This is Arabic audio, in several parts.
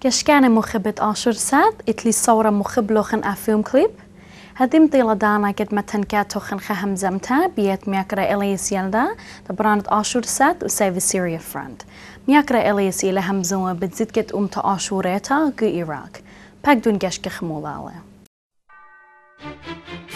كشكانة مخبت آشور ساد إتلي صورة مخب لوخن أفيوم كليب هديم ديلا دانا قد متن خن خهم زمتا بيت مياكرا إليس يلدا دبراند آشور ساد وسيف سيريا فرند مياكرا إليس إلى همزوا بتزيد قد أمتا آشوريتا قو إيراك باك دون قشك خمولالة Thank you.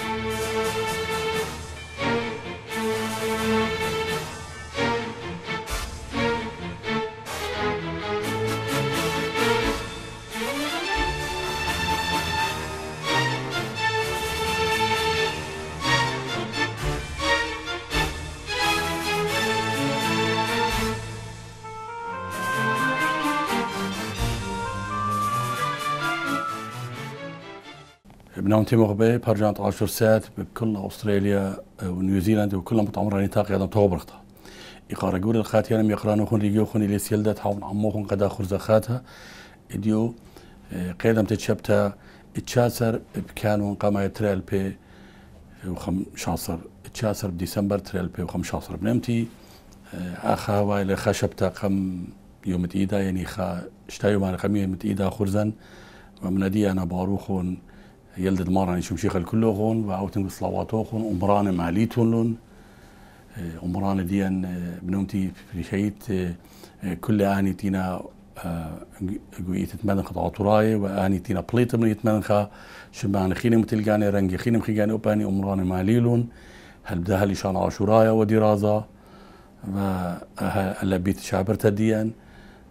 بنام تيمو غبي برجعت 10 ساعات بكل أستراليا آه، وكل وكلها متعمرة نتاق يادم تو برغطة إقارة قول الخات يانم يقرانو خون ريجيو خون إلي سيلدات حاون عمو خون قدا خرزة خاتها إديو آه، قيدم تتشبتا اتشاسر بكانون قاما يترال بي وخم شاصر اتشاسر بديسمبر ترال بي وخم شاصر بنمتي آه، آخا هواي لخشبتا قم يوم تيدا يعني خا شتايو مانا خمي يوم تيدا خرزن ومن دي أنا باروخون يلد يلدد مارن يشمشيخل كلوغون وأوتن بصلاواتوخون أمران ماليتونلون أمران آه، ديان آه، بنومتي في بريشيت آه، كل آني تينا قويت تمنخ عطراي وآني تينا بليت من يتمنخا شمان خيني متلقاني رنجي خيني مخيقاني أباني أمران ماليلون هل بدها لشان عاشورايا ودرازة و هل بيت شعبرتها ديان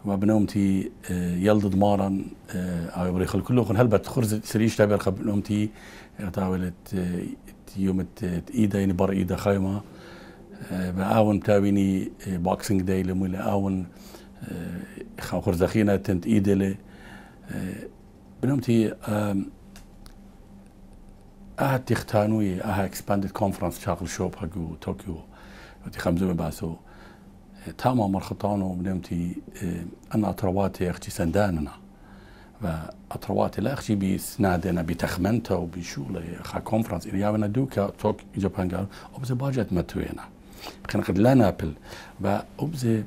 وبنومتي آه، يلد ضمارا او آه، آه، بريخ الكل خن هلبت خرز سريش تابع نومتي تاولت يوم ايدا يعني بر ايدا خايمه بآون تاويني بوكسنج داي لمولا آون خرزخينا تنت لي بنومتي اها تختانوي اها اكسباندد كونفرنس شاغل شوب حقو طوكيو تي خمزو باسو تاما مرخطانو بنمتي أنا آه، أطرواتي أختي سنداننا أطرواتي لا أختي بسنادنا بتخمنتا وبشولة خا كونفرنس إريابنا دوكا توك جبان قال أبزي باجت متوينا خلينا قد لا نابل وأبزي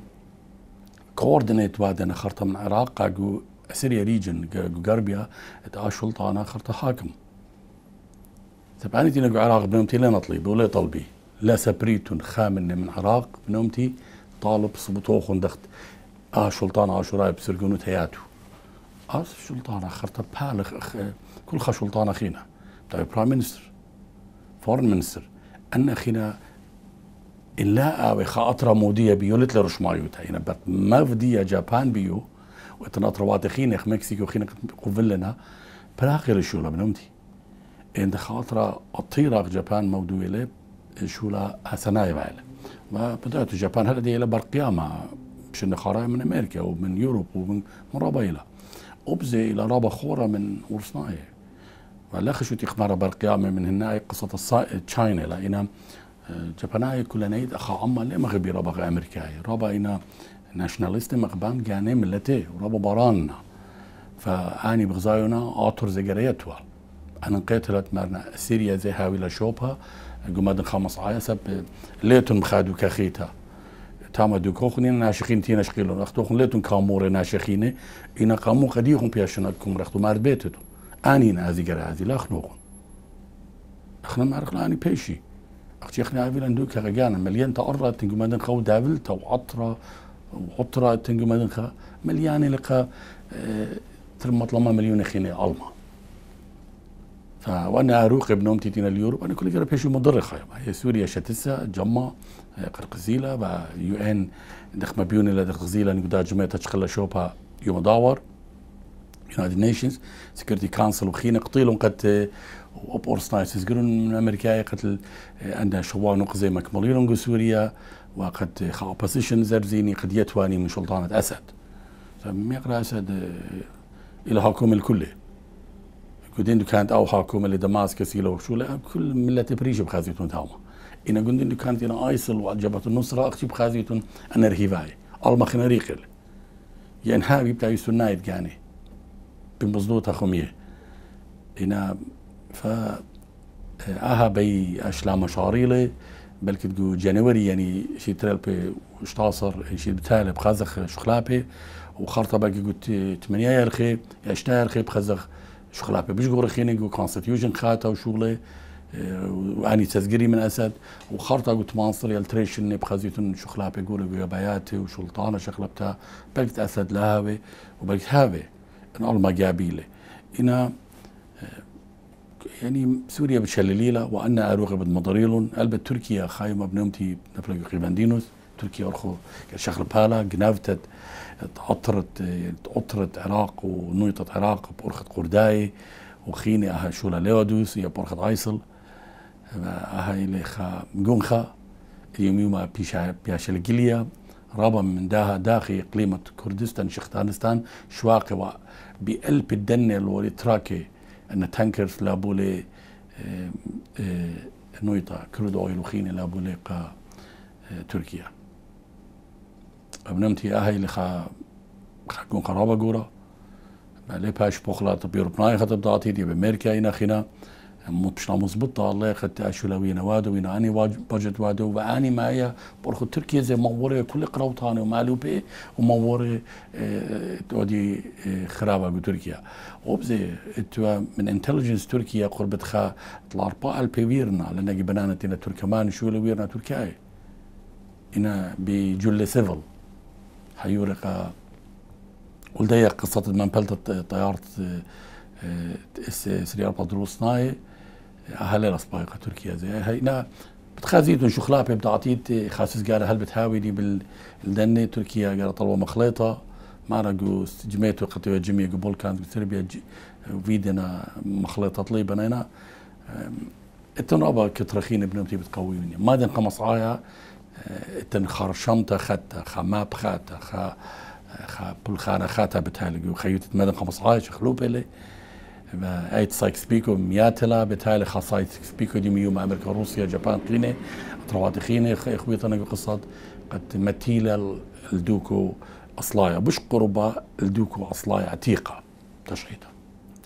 كوردينيت وادنا خرطة من العراق قو سيريا ريجن قربيا اتا شلطانا خرطة حاكم تبعني تينا العراق بنمتي لا نطلب ولا طلبي لا سبريتون خامن من العراق بنومتي طالب صبتو خندخت آ آه، شلطان عاشورای آه، بسرگونو تیاتو آ آه، شلطان خرطه پال خ... كل خ شلطان أخينا تاع برايم مينستر فورن مينستر أن أخينا إلا أوي خاطرة مودية بيو لتلر شمايو تاينا يعني بات مفدية جابان بيو وتناطر واتي خينك مكسيكو خينك قبل لنا براخر الشولة بنومتي عند خاطرة الطيرة جابان مودوية مودويلة شولة أثناء بعلم بدأت جابان هذه إلى برقيامة شن خرايا من أمريكا ومن يوروب ومن من رابيلا أبزي إلى رابا خورا من ورسناي ولا خشوا تقمر برقيامة من هنا قصة الصائد تشاينا لأن آه، جاباناي كل نيد أخا عمه لي غبي رابا أمريكاي رابا إنا ناشناليست مقبان جاني ملتي رابا براننا فاني بغزايونا آتور زجريتوا أنا قتلت مرنا سيريا زي هاوي شوبها گومەدن خەمەسعاە سە لێتون بخاد و کەخیتە تامە دوکۆخنین ناشخین تی نشقیل ڕختۆخن لێتون کامۆڕێ ناشەخینێ ئینە قام و قەدیخم پێشنە کوم ڕختومار بێتت ئانی نازیگەر خن ما ئەخنە أني بيشي اختي ئاویلەن دوو کەگەگانە ملیەن مليان ئەڕ تنگمەدن خەو دابل تو عترا وعطرة تنگمەدن خا ملیانی لقا آه، ترمط لما مليون خینێ ئەڵمان وانا روقي امتي تينا اليورو انا كل قرب بيشو مضر خايم هي سوريا شتسا جما قرقزيلا با يو ان دخمه بيون لا دخزيلا نقدا جمعه تشقل شوبها يوم داور يونايتد نيشنز سكيورتي كونسل وخينا قطيلهم قد وبورس نايس يقولون من امريكا قتل عندها شوان وقزي مكملين سوريا وقد خا اوبوزيشن زرزيني قد يتواني من سلطانه اسد فما اسد الى حكومه الكل كودين كانت او حكومه دماسك سيلو شو كل ملة بريش بخازيتون تاوما إن دو كانت أنا أيصل وجبهة النصرة أختي بخازيتون أنا رهيفاي ألما خناريقل يعني هابي بتاع يسونايد بن بمزدوطة خمية إنا ف آها بي أشلا مشاريلي بل تقول جانوري يعني شي ترالبي وشتاصر يعني شي بتالي بخازخ شخلابي وخرطة باقي قلت 8 يرخي 10 يرخي بخازخ خراپە بشگۆڕە خيني قو کانستیوژن خاتە و شوڵێ آه، وانی تذكري من اسد وخرطه خەڵتا مانصر سریال ترێشن نێ بخەزیتون شخلاپێ گۆرە گوێبایاتێ و شڵتانە بلكت أسد ئەسد وبلكت هاوي ان هاوێ ئەڵما انا آه، يعني سوريا بتشلليلة وانا أروغ بدمضريلون مضريل تركيا خايمة بنومتي نفلق قيبان دينوس تركيا أرخو شغل بالا جنافتت عطرت عطرت عراق ونويطت عراق بورخة قرداي وخيني أها شولا ليودوس يا بورخة عيصل أها إلي خا مجونخا اليوم يوم بيشا بيشا الجليا رابا من داها داخل إقليمة كردستان شختانستان شواقوا بقلب الولي تراكي أن تانكرز لابولي آه، آه، نويتا كرد أويل وخيني لابولي قا آه، تركيا Bëbnëm t'i ahej li ka ka kun qaraba gura, بقى باش بوخلا طب يوروبناي خطب ضاعتي دي بامريكا هنا خنا مش مش بطة الله خدت اشولا وينا وادو وينا اني باجت وادو واني معايا برخو تركيا زي موري كل قراوطاني ومالو بي وموري تودي آه، آه، خرابة تركيا وبزي اتوا من انتليجنس تركيا قربت خا طلاربا البيويرنا لنا جبنانتنا تركمان شو لويرنا تركيا انا بجل سيفل هيوريكا ولدي قصة من بلتت طيارة اس 3 دروس ناي أهل سبايقة تركيا زي هينا بتخازيت شو خلابي بتعطيت خاسس قال هل بتهاويني بالدنة تركيا قال طلبة مخليطة معرقوا جميت وقت جميع قبل كانت بتربية فيدنا مخليطة طليبة هنا التنابة كترخين بنمتي بتقويني ما دين قمص عايا تنخرشمتا ختا خماب خاتا خا خا پلخانا خاتا بتالگو خیوتت خمس خمسعاش خلوب الی و ایت بيكو مياتلا میاتلا خا سايكس بيكو دی ميوم امریکا روسيا جابان قینه اطروات خينه اخويتنا قصاد قد متيلة الدوكو اصلايا بش قربا الدوكو اصلايا عتيقة تشعيطة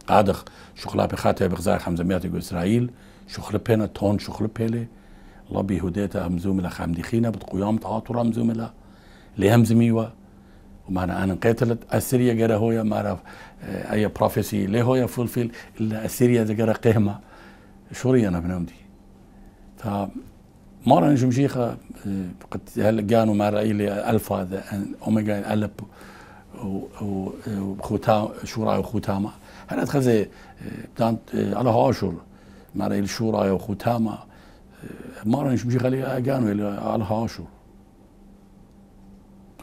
قادخ شخلا بخاتها بغزاي 500 اسرائيل شخلبهنا تون شخلبهله الله لەبیهودێتە ئەمزومە خەمدیخینە بتقویان تااتوڕ ئەمزومە لێ هەمزمیوە ومانا أنا قتلت أسيريا جرى هويا مارا آه، أي بروفيسي ليه هويا فولفيل إلا أسيريا جرى قهمة شوري أنا بنام دي ف مرة نجم شيخة آه، قد هل كانوا رأي لي ألفا أوميجا ألب وخوتام شورا وختامة هل أدخل زي آه، بتانت على هاشور مرة إلي شورا وختامة Moram bžihali ganu ili al hašu.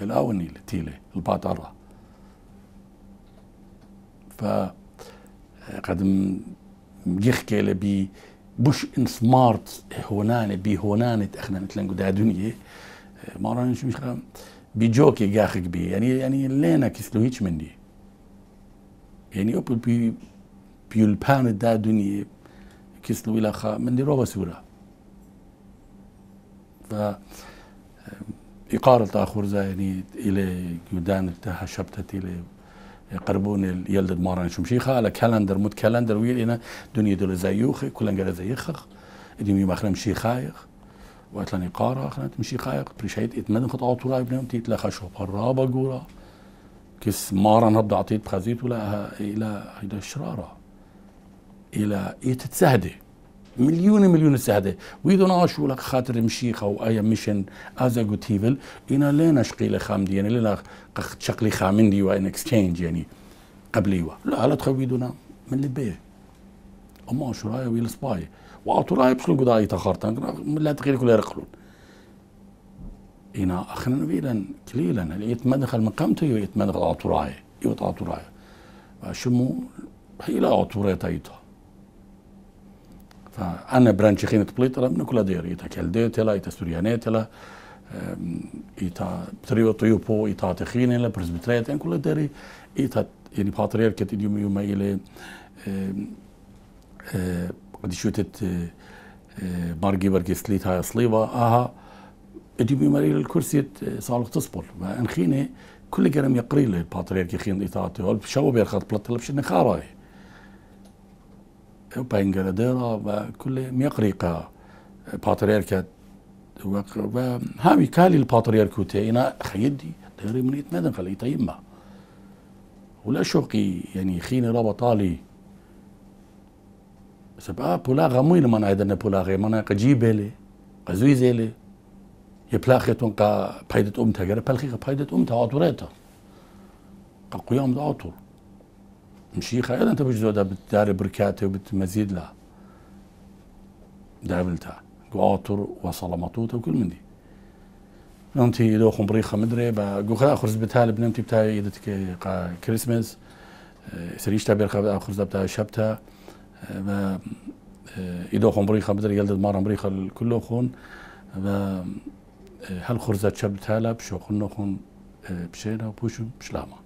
الأوني التيلة قدم فقد كيلي لبي بوش ان سمارت هوناني بي هوناني تاخنا مثل دا دنيا ما رانيش مش بي جوكي جاخك بي يعني يعني لينا كيسلو هيتش مني يعني اوبل بي بيلبان دا دنيا كيسلو الى خا من دي روبا سوره و آه، إقارة آخر يعني إلى جودان تها شبتت إلى قربون يلدد مارن شمشيخة على كالندر مت كالندر ويل إنا دنيا دول زيوخ كلن قال زيخخ إديم يوم أخرم شيخايخ وأتلان إقارة أخرم مشيخايخ بريشايت إتمدن خط أوتورا ابنهم تيت لخا شو برابا جورا كس مارن هبد عطيت بخزيت ولا إلى إلى شرارة إلى إيه تتسهده مليون مليون ساده ويدون دو لك خاطر مشيخة او اي ميشن از اگو تيفل اینا لا نشقي خام دی يعني لا شقلي خامن دی و این يعني قبلي و لا لا تخويدنا من البيع اما راي ويل سباي واعطوا راي بشلو قضاي تخارتا لا تغير كل يرقلون إنا أخنا نبيلا كليلا لقيت يعني مدخل من قمته لقيت مدخل أعطوا راي يوت أعطوا راي شمو هي لا أعطوا راي تايتها فأنا برانشي خينة بليت لا من كل دير إيتا كالديت لا إيتا سوريانات لا إيتا بتريو طيوبو إيتا تخينة لا برزبتريت إن كل دير إيتا يعني باتريار كت يوم يوم إلى ودي شو تت مارجي برجي سليت هاي صليبة آها يوم يوم إلى الكرسي آه، صالح تصبر ان خينة كل جرم يقري لي باتريار كي خين إيتا تهول شو بيرخط بلت لا بشين خاراي pa ingilterra ve kulli miqrika patriarka و همی کالی الباتريركوتي انا خیدی داري من مدن خليتها يما ولا شوقي يعني خيني ربطالي سبقى آه، بولاغا من مانا هيدا بولاغي مانا قجيبيلي قزويزيلي يبلاخيتون قا بايدت أمتها قرا بالخيقة بايدت أمتها عطوريتها قا قیام دا عطور مشيخه خەیان تەبش زۆدا دارە وبتمزيد و بت مەزید لە دابلتا گواتر وەسەڵەمەتوتە و کل مندی نمتی لو بريخة مدري با خلا خرز بتالب نمتي بتاعي دتك كريسمس آه، سريشتا تابير خبر خرز بتاع شبتا آه، با يدو آه، خمري خمدري يلد مار امريخا كله خون با هل خرزة شبتا لب شو خون خون بشينا وبوشم بشلاما